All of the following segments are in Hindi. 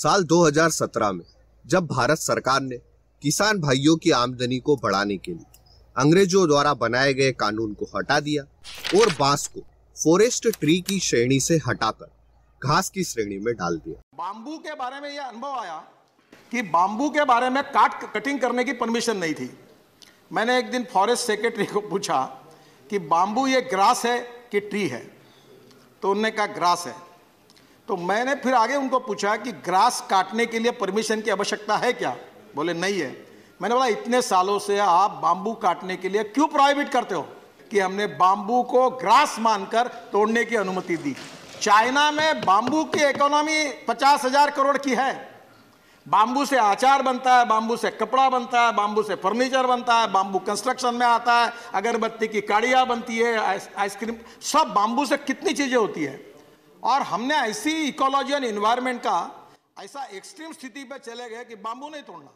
साल 2017 में जब भारत सरकार ने किसान भाइयों की आमदनी को बढ़ाने के लिए अंग्रेजों द्वारा बनाए गए कानून को हटा दिया और बांस को फॉरेस्ट ट्री की श्रेणी से हटाकर घास की श्रेणी में डाल दिया बाम्बू के बारे में यह अनुभव आया कि बाम्बू के बारे में काट कटिंग करने की परमिशन नहीं थी मैंने एक दिन फॉरेस्ट सेक्रेटरी को पूछा कि बाम्बू ये ग्रास है कि ट्री है तो उन्होंने कहा ग्रास है तो मैंने फिर आगे उनको पूछा कि ग्रास काटने के लिए परमिशन की आवश्यकता है क्या बोले नहीं है मैंने बोला इतने सालों से आप बाम्बू काटने के लिए क्यों प्रोहिबिट करते हो कि हमने बाम्बू को ग्रास मानकर तोड़ने की अनुमति दी चाइना में बाम्बू की इकोनॉमी पचास हजार करोड़ की है बाम्बू से आचार बनता है बाम्बू से कपड़ा बनता है बाम्बू से फर्नीचर बनता है बाम्बू कंस्ट्रक्शन में आता है अगरबत्ती की काड़िया बनती है आइसक्रीम सब बाम्बू से कितनी चीज़ें होती है और हमने ऐसी इकोलॉजी और इन्वायरमेंट का ऐसा एक्सट्रीम स्थिति पे चले गए कि बांबू नहीं तोड़ना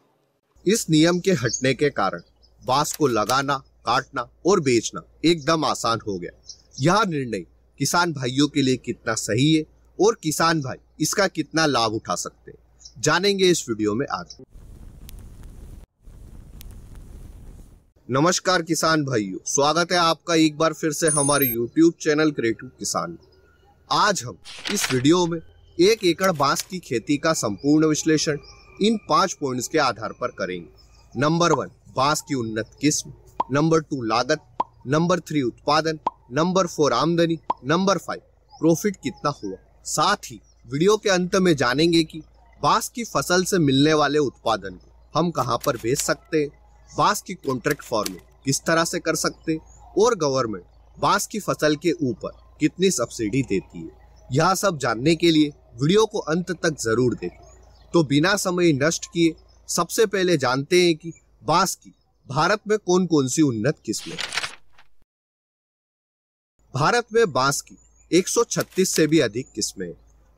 इस नियम के हटने के कारण बांस को लगाना काटना और बेचना एकदम आसान हो गया यह निर्णय किसान भाइयों के लिए कितना सही है और किसान भाई इसका कितना लाभ उठा सकते हैं जानेंगे इस वीडियो में आगे नमस्कार किसान भाइयों स्वागत है आपका एक बार फिर से हमारे YouTube चैनल क्रिएटिव किसान में आज हम इस वीडियो में एक एकड़ बांस की खेती का संपूर्ण विश्लेषण इन पांच पॉइंट्स के आधार पर करेंगे नंबर वन बांस की उन्नत किस्म नंबर टू लागत नंबर थ्री उत्पादन नंबर फोर आमदनी नंबर फाइव प्रॉफिट कितना हुआ साथ ही वीडियो के अंत में जानेंगे कि बांस की फसल से मिलने वाले उत्पादन को हम कहां पर बेच सकते हैं बांस की कॉन्ट्रैक्ट फॉर्मिंग किस तरह से कर सकते हैं और गवर्नमेंट बांस की फसल के ऊपर कितनी सब्सिडी देती है यह सब जानने के लिए वीडियो को अंत तक जरूर देखें तो बिना समय नष्ट किए सबसे पहले जानते हैं कि बांस की भारत में कौन कौन सी उन्नत किस्में भारत में बांस की 136 से भी अधिक किस्में हैं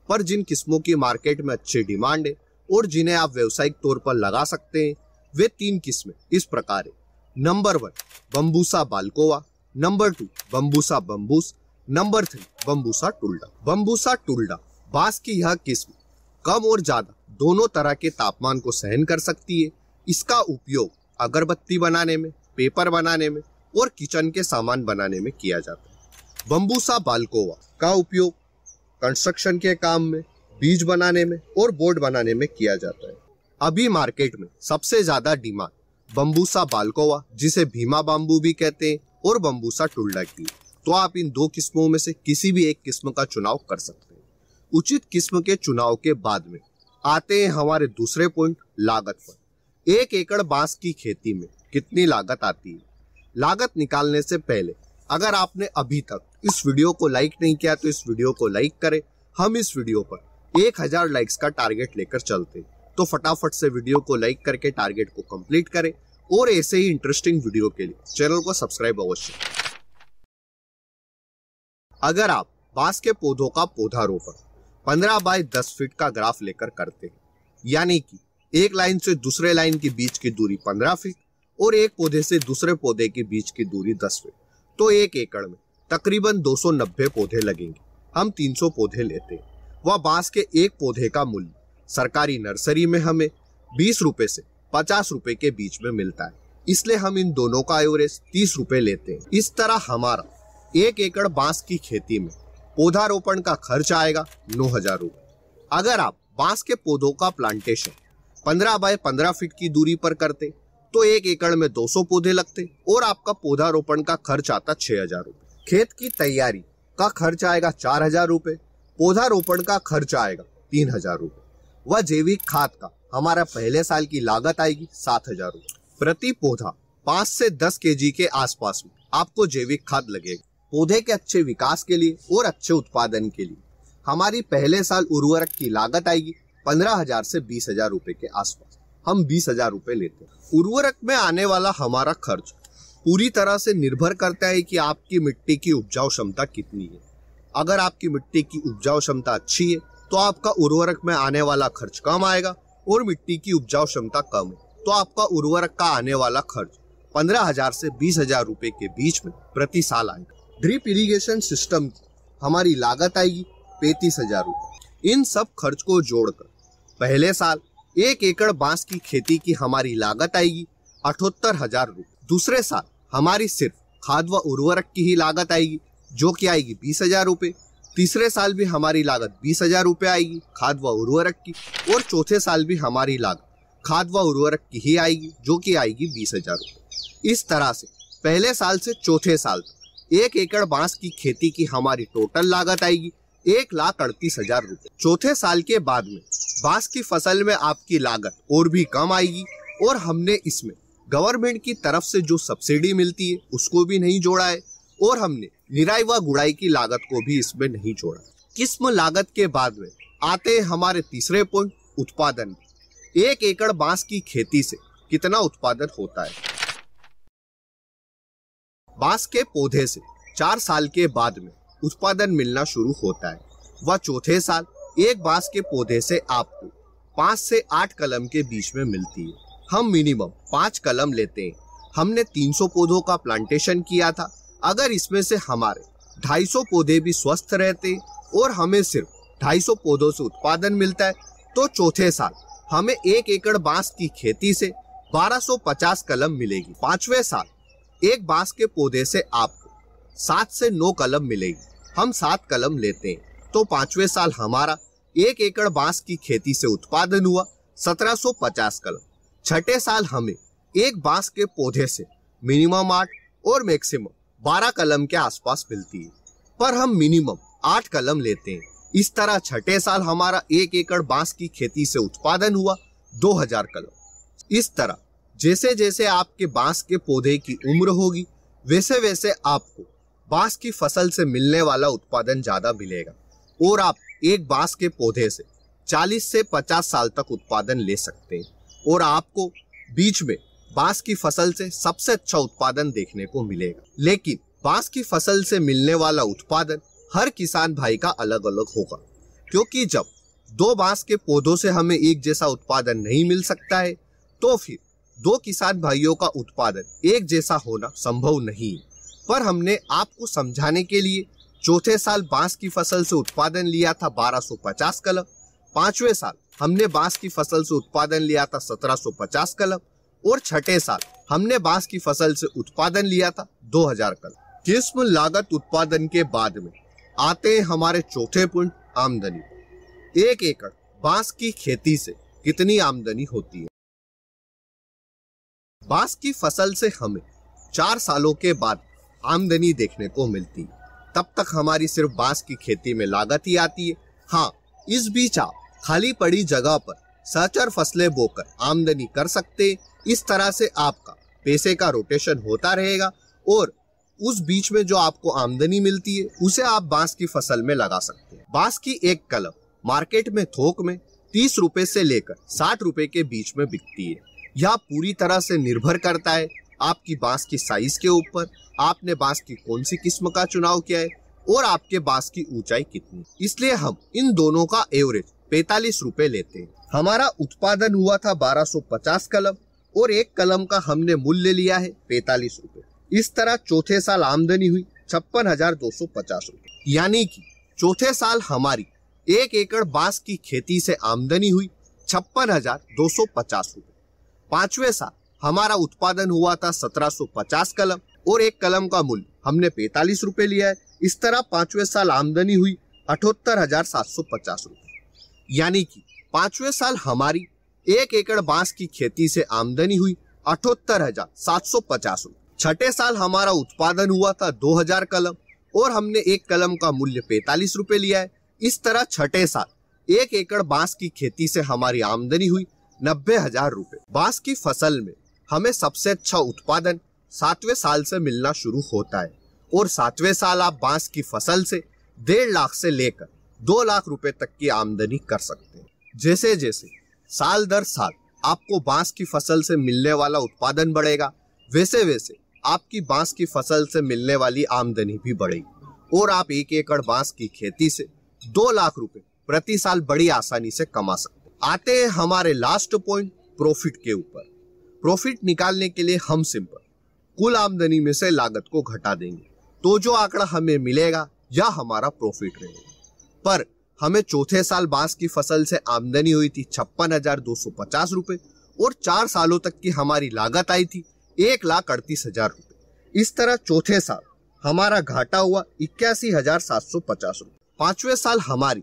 पर जिन किस्मों की मार्केट में अच्छी डिमांड है और जिन्हें आप व्यवसायिक तौर पर लगा सकते हैं वे तीन किस्में इस प्रकार है नंबर वन बम्बूसा बालकोवा नंबर टू बम्बूसा बम्बूस नंबर थ्री बम्बूसा टुल्डा बम्बूसा टुल्डा बांस की यह किस्म कम और ज्यादा दोनों तरह के तापमान को सहन कर सकती है इसका उपयोग अगरबत्ती बनाने में पेपर बनाने में और किचन के सामान बनाने में किया जाता है बम्बूसा बालकोवा का उपयोग कंस्ट्रक्शन के काम में बीज बनाने में और बोर्ड बनाने में किया जाता है अभी मार्केट में सबसे ज्यादा डिमांड बम्बूसा बालकोवा जिसे भीमा बाम्बू भी कहते हैं और बम्बूसा टुल्डा की तो आप इन दो किस्मों में से किसी भी एक किस्म का चुनाव कर सकते हैं उचित किस्म के चुनाव के बाद में आते हैं हमारे दूसरे पॉइंट लागत पर एक एकड़ बांस की खेती में कितनी लागत आती है लागत निकालने से पहले अगर आपने अभी तक इस वीडियो को लाइक नहीं किया तो इस वीडियो को लाइक करें हम इस वीडियो पर एक हजार लाइक्स का टारगेट लेकर चलते हैं तो फटाफट से वीडियो को लाइक करके टारगेट को कंप्लीट करें और ऐसे ही इंटरेस्टिंग वीडियो के लिए चैनल को सब्सक्राइब अवश्य अगर आप बांस के पौधों का रोपण पंद्रह बाय दस फीट का ग्राफ लेकर करते हैं यानी कि एक लाइन से दूसरे लाइन के बीच की दूरी पंद्रह फीट और एक पौधे से दूसरे पौधे के बीच की दूरी दस फीट तो एक एकड़ में तकरीबन नब्बे पौधे लगेंगे हम 300 पौधे लेते हैं वह बांस के एक पौधे का मूल्य सरकारी नर्सरी में हमें बीस रुपए से पचास रुपए के बीच में मिलता है इसलिए हम इन दोनों का एवरेज तीस रुपए लेते हैं इस तरह हमारा एक एकड़ बांस की खेती में पौधारोपण का खर्च आएगा नौ हजार रूपए अगर आप बांस के पौधों का प्लांटेशन 15 बाय 15 फीट की दूरी पर करते तो एक एकड़ में 200 पौधे लगते और आपका पौधारोपण का खर्च आता छह हजार रूपए खेत की तैयारी का खर्च आएगा चार हजार रूपए पौधारोपण का खर्च आएगा तीन हजार रूपए व जैविक खाद का हमारा पहले साल की लागत आएगी सात हजार रूपए प्रति पौधा पांच से दस के के आसपास में आपको जैविक खाद लगेगा पौधे के अच्छे विकास के लिए और अच्छे उत्पादन के लिए हमारी पहले साल उर्वरक की लागत आएगी पंद्रह हजार से बीस हजार रूपए के आसपास हम बीस हजार रूपए लेते हैं उर्वरक में आने वाला हमारा खर्च पूरी तरह से निर्भर करता है कि आपकी मिट्टी की उपजाऊ क्षमता कितनी है अगर आपकी मिट्टी की उपजाऊ क्षमता अच्छी है तो आपका उर्वरक में आने वाला खर्च कम आएगा और मिट्टी की उपजाऊ क्षमता कम है तो आपका उर्वरक का आने वाला खर्च पंद्रह हजार से बीस हजार रूपए के बीच में प्रति साल आएगा ड्रिप इरिगेशन सिस्टम की हमारी लागत आएगी पैंतीस हजार रूपए इन सब खर्च को जोड़कर पहले साल एक एकड़ बांस की खेती की हमारी लागत आएगी अठहत्तर हजार रूपए दूसरे साल हमारी सिर्फ खाद व उर्वरक की ही लागत आएगी जो कि आएगी बीस हजार रूपए तीसरे साल भी हमारी लागत बीस हजार रूपए आएगी खाद व उर्वरक की और चौथे साल भी हमारी लागत खाद व उर्वरक की ही आएगी जो कि आएगी बीस हजार रूपए इस तरह से पहले साल से चौथे साल तक एक एकड़ बांस की खेती की हमारी टोटल लागत आएगी एक लाख अड़तीस हजार रूपए चौथे साल के बाद में बांस की फसल में आपकी लागत और भी कम आएगी और हमने इसमें गवर्नमेंट की तरफ से जो सब्सिडी मिलती है उसको भी नहीं जोड़ा है और हमने निराई व गुड़ाई की लागत को भी इसमें नहीं जोड़ा किस्म लागत के बाद में आते हैं हमारे तीसरे पॉइंट उत्पादन एक एकड़ बांस की खेती से कितना उत्पादन होता है बांस के पौधे से चार साल के बाद में उत्पादन मिलना शुरू होता है व चौथे साल एक बांस के पौधे से आपको पाँच से आठ कलम के बीच में मिलती है हम मिनिमम पाँच कलम लेते हैं हमने 300 पौधों का प्लांटेशन किया था अगर इसमें से हमारे 250 पौधे भी स्वस्थ रहते और हमें सिर्फ 250 पौधों से उत्पादन मिलता है तो चौथे साल हमें एक एकड़ बांस की खेती से 1250 कलम मिलेगी पांचवें साल एक बांस के पौधे से आपको सात से नौ कलम मिलेगी हम सात कलम लेते हैं तो पांचवे साल हमारा एक एकड़ बांस की खेती से उत्पादन हुआ 1750 कलम छठे साल हमें एक बांस के पौधे से मिनिमम आठ और मैक्सिमम बारह कलम के आसपास मिलती है पर हम मिनिमम आठ कलम लेते हैं इस तरह छठे साल हमारा एक एकड़ बांस की खेती से उत्पादन हुआ 2000 कलम इस तरह जैसे जैसे आपके बांस के पौधे की उम्र होगी वैसे वैसे आपको बांस की फसल से मिलने वाला उत्पादन ज़्यादा मिलेगा और आप एक बांस के पौधे से 40 से 50 साल तक उत्पादन ले सकते हैं और आपको बीच में बांस की फसल से सबसे अच्छा उत्पादन देखने को मिलेगा लेकिन बांस की फसल से मिलने वाला उत्पादन हर किसान भाई का अलग अलग होगा क्योंकि जब दो बांस के पौधों से हमें एक जैसा उत्पादन नहीं मिल सकता है तो फिर दो किसान भाइयों का उत्पादन एक जैसा होना संभव नहीं पर हमने आपको समझाने के लिए चौथे साल बांस की फसल से उत्पादन लिया था 1250 कलम पांचवें साल हमने बांस की फसल से उत्पादन लिया था 1750 कलम और छठे साल हमने बांस की फसल से उत्पादन लिया था 2000 कलम किस्म लागत उत्पादन के बाद में आते हैं हमारे चौथे पॉइंट आमदनी एक एकड़ बांस की खेती से कितनी आमदनी होती है बांस की फसल से हमें चार सालों के बाद आमदनी देखने को मिलती है तब तक हमारी सिर्फ बांस की खेती में लागत ही आती है हाँ इस बीच आप खाली पड़ी जगह पर सचर फसलें बोकर आमदनी कर सकते इस तरह से आपका पैसे का रोटेशन होता रहेगा और उस बीच में जो आपको आमदनी मिलती है उसे आप बांस की फसल में लगा सकते हैं बांस की एक कलम मार्केट में थोक में तीस रुपए से लेकर साठ रुपए के बीच में बिकती है यह पूरी तरह से निर्भर करता है आपकी बांस की साइज के ऊपर आपने बांस की कौन सी किस्म का चुनाव किया है और आपके बांस की ऊंचाई कितनी इसलिए हम इन दोनों का एवरेज पैतालीस रूपए लेते हैं हमारा उत्पादन हुआ था 1250 कलम और एक कलम का हमने मूल्य लिया है पैतालीस रूपए इस तरह चौथे साल आमदनी हुई छप्पन हजार दो सौ पचास रूपए यानी की चौथे साल हमारी एक एकड़ बांस की खेती से आमदनी हुई छप्पन हजार दो सौ पचास रूपए पांचवे साल हमारा उत्पादन हुआ था 1750 कलम और एक कलम का मूल्य हमने पैतालीस रूपए लिया है इस तरह पांचवे साल आमदनी हुई अठहत्तर हजार सात सौ पचास रूपए यानी कि पांचवे साल हमारी एक एकड़ बांस की खेती से आमदनी हुई अठहत्तर हजार सात सौ पचास रूपए छठे साल हमारा उत्पादन हुआ था दो हजार कलम और हमने एक कलम का मूल्य पैतालीस रूपए लिया है इस तरह छठे साल एक एकड़ बांस की खेती से हमारी आमदनी हुई नब्बे हजार रूपए बांस की फसल में हमें सबसे अच्छा उत्पादन सातवें साल से मिलना शुरू होता है और सातवें साल आप बांस की फसल से डेढ़ लाख से लेकर दो लाख रुपए तक की आमदनी कर सकते हैं जैसे जैसे साल दर साल आपको बांस की फसल से मिलने वाला उत्पादन बढ़ेगा वैसे वैसे आपकी बांस की फसल से मिलने वाली आमदनी भी बढ़ेगी और आप एक एकड़ बांस की खेती से दो लाख रुपए प्रति साल बड़ी आसानी से कमा सकते आते हैं हमारे लास्ट पॉइंट प्रॉफिट के ऊपर प्रॉफिट निकालने के लिए हम सिंपल कुल आमदनी में से लागत को घटा देंगे तो जो आंकड़ा हमें मिलेगा या हमारा प्रॉफिट रहेगा पर हमें चौथे साल बांस की फसल से आमदनी हुई थी छप्पन हजार दो सौ पचास रुपए और चार सालों तक की हमारी लागत आई थी एक लाख अड़तीस हजार रुपए इस तरह चौथे साल हमारा घाटा हुआ इक्यासी हजार सात सौ पचास रुपए पांचवें साल हमारी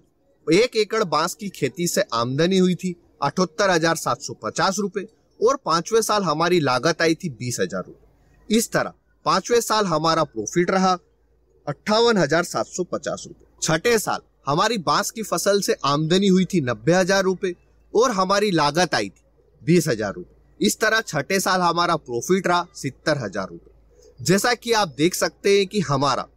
एक एकड़ बांस की खेती से आमदनी हुई थी अठहत्तर हजार सात सौ पचास रूपए और पांचवें साल हमारी लागत आई थी बीस हजार रूपए इस तरह पांचवें साल हमारा प्रॉफिट रहा अट्ठावन हजार सात सौ पचास रूपए छठे साल हमारी बांस की फसल से आमदनी हुई थी नब्बे हजार रूपए और हमारी लागत आई थी बीस हजार रूपए इस तरह छठे साल हमारा प्रॉफिट रहा सितर हजार रूपए जैसा कि आप देख सकते हैं कि हमारा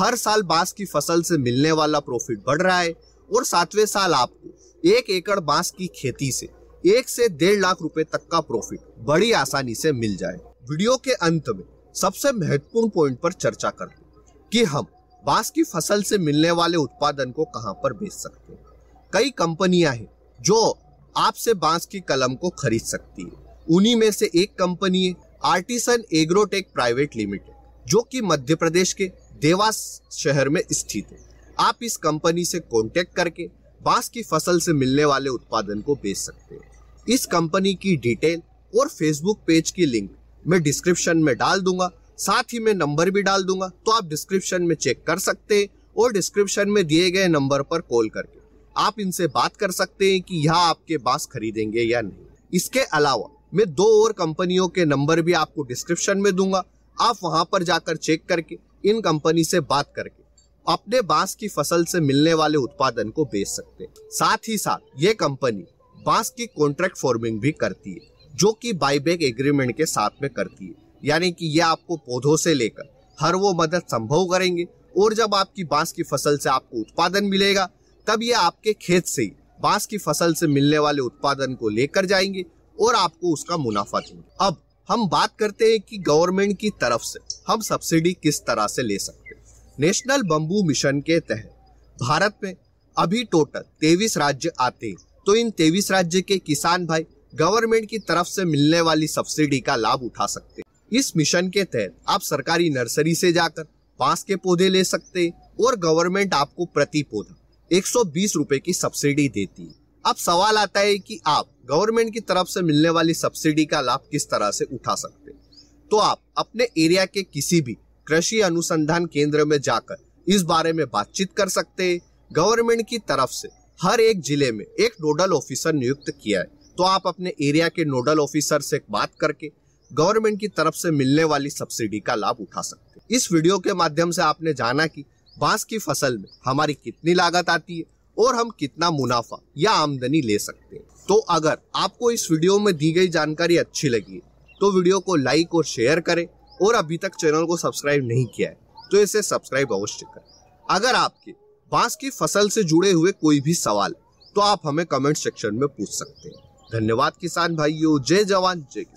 हर साल बांस की फसल से मिलने वाला प्रॉफिट बढ़ रहा है और सातवें साल आपको एक एकड़ बांस की खेती से एक से डेढ़ लाख रुपए तक का प्रॉफिट बड़ी आसानी से मिल जाए वीडियो के अंत में सबसे महत्वपूर्ण पॉइंट पर चर्चा करते कि हम बांस की फसल से मिलने वाले उत्पादन को कहां पर बेच सकते हैं कई कंपनियां हैं जो आपसे बांस की कलम को खरीद सकती है उन्हीं में से एक कंपनी है आर्टिसन एग्रोटेक प्राइवेट लिमिटेड जो कि मध्य प्रदेश के देवास शहर में स्थित है आप इस कंपनी से कॉन्टेक्ट करके बांस की फसल से मिलने वाले उत्पादन को बेच सकते हैं इस कंपनी की डिटेल और फेसबुक पेज की लिंक मैं डिस्क्रिप्शन में डाल दूंगा साथ ही मैं नंबर भी डाल दूंगा तो आप डिस्क्रिप्शन में चेक कर सकते हैं और डिस्क्रिप्शन में दिए गए नंबर पर कॉल करके आप इनसे बात कर सकते हैं कि यह आपके बांस खरीदेंगे या नहीं इसके अलावा मैं दो और कंपनियों के नंबर भी आपको डिस्क्रिप्शन में दूंगा आप वहां पर जाकर चेक करके इन कंपनी से बात करके अपने बांस की फसल से मिलने वाले उत्पादन को बेच सकते हैं साथ ही साथ ये कंपनी बांस की कॉन्ट्रैक्ट फॉर्मिंग भी करती है जो कि बाईबैक एग्रीमेंट के साथ में करती है यानी कि ये आपको पौधों से लेकर हर वो मदद संभव करेंगे और जब आपकी बांस की फसल से आपको उत्पादन मिलेगा तब ये आपके खेत से ही बांस की फसल से मिलने वाले उत्पादन को लेकर जाएंगे और आपको उसका मुनाफा देंगे अब हम बात करते हैं कि गवर्नमेंट की तरफ से हम सब्सिडी किस तरह से ले सकते नेशनल बम्बू मिशन के तहत भारत में अभी टोटल तेईस राज्य आते हैं तो इन तेईस राज्य के किसान भाई गवर्नमेंट की तरफ से मिलने वाली सब्सिडी का लाभ उठा सकते इस मिशन के तहत आप सरकारी नर्सरी से जाकर बांस के पौधे ले सकते और गवर्नमेंट आपको प्रति पौधा एक सौ की सब्सिडी देती है अब सवाल आता है कि आप गवर्नमेंट की तरफ से मिलने वाली सब्सिडी का लाभ किस तरह से उठा सकते तो आप अपने एरिया के किसी भी कृषि अनुसंधान केंद्र में जाकर इस बारे में बातचीत कर सकते गवर्नमेंट की तरफ से हर एक जिले में एक नोडल ऑफिसर नियुक्त किया है तो आप अपने एरिया के नोडल ऑफिसर से बात करके गवर्नमेंट की तरफ से मिलने वाली सब्सिडी का लाभ उठा सकते इस वीडियो के माध्यम से आपने जाना कि बांस की फसल में हमारी कितनी लागत आती है और हम कितना मुनाफा या आमदनी ले सकते हैं तो अगर आपको इस वीडियो में दी गई जानकारी अच्छी लगी तो वीडियो को लाइक और शेयर करें और अभी तक चैनल को सब्सक्राइब नहीं किया है तो इसे सब्सक्राइब अवश्य करें अगर आपके बांस की फसल से जुड़े हुए कोई भी सवाल तो आप हमें कमेंट सेक्शन में पूछ सकते हैं धन्यवाद किसान भाइयों जय जवान जय किसान